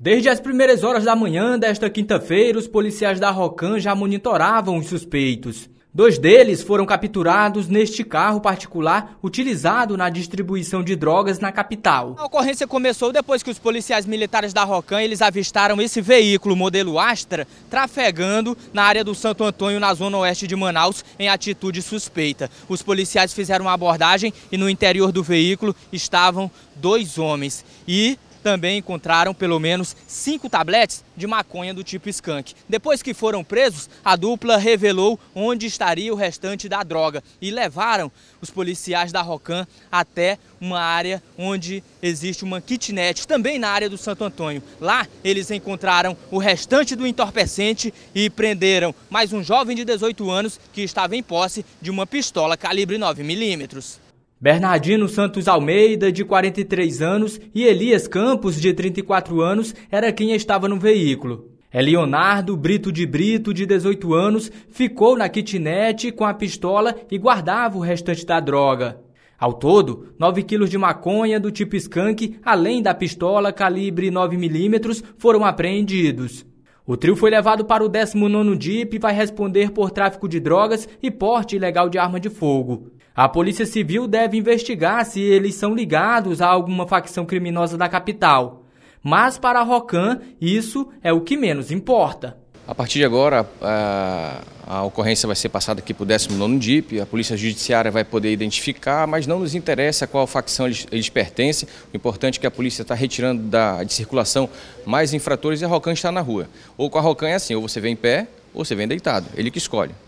Desde as primeiras horas da manhã desta quinta-feira, os policiais da Rocan já monitoravam os suspeitos. Dois deles foram capturados neste carro particular utilizado na distribuição de drogas na capital. A ocorrência começou depois que os policiais militares da Rocan eles avistaram esse veículo modelo Astra trafegando na área do Santo Antônio, na zona oeste de Manaus, em atitude suspeita. Os policiais fizeram uma abordagem e no interior do veículo estavam dois homens. E também encontraram pelo menos cinco tabletes de maconha do tipo skunk. Depois que foram presos, a dupla revelou onde estaria o restante da droga e levaram os policiais da Rocan até uma área onde existe uma kitnet, também na área do Santo Antônio. Lá eles encontraram o restante do entorpecente e prenderam mais um jovem de 18 anos que estava em posse de uma pistola calibre 9 milímetros. Bernardino Santos Almeida, de 43 anos, e Elias Campos, de 34 anos, era quem estava no veículo. Leonardo Brito de Brito, de 18 anos, ficou na kitnet com a pistola e guardava o restante da droga. Ao todo, 9 quilos de maconha do tipo skunk, além da pistola calibre 9mm, foram apreendidos. O trio foi levado para o 19º DIP e vai responder por tráfico de drogas e porte ilegal de arma de fogo. A Polícia Civil deve investigar se eles são ligados a alguma facção criminosa da capital. Mas para a Rocan, isso é o que menos importa. A partir de agora, a, ocorrência vai ser passada aqui para o 19 DIP, a Polícia Judiciária vai poder identificar, mas não nos interessa qual facção eles, eles pertencem. O importante é que a polícia está retirando da, de circulação mais infratores e a Rocan está na rua. Ou com a Rocan é assim, ou você vem em pé ou você vem deitado, ele que escolhe.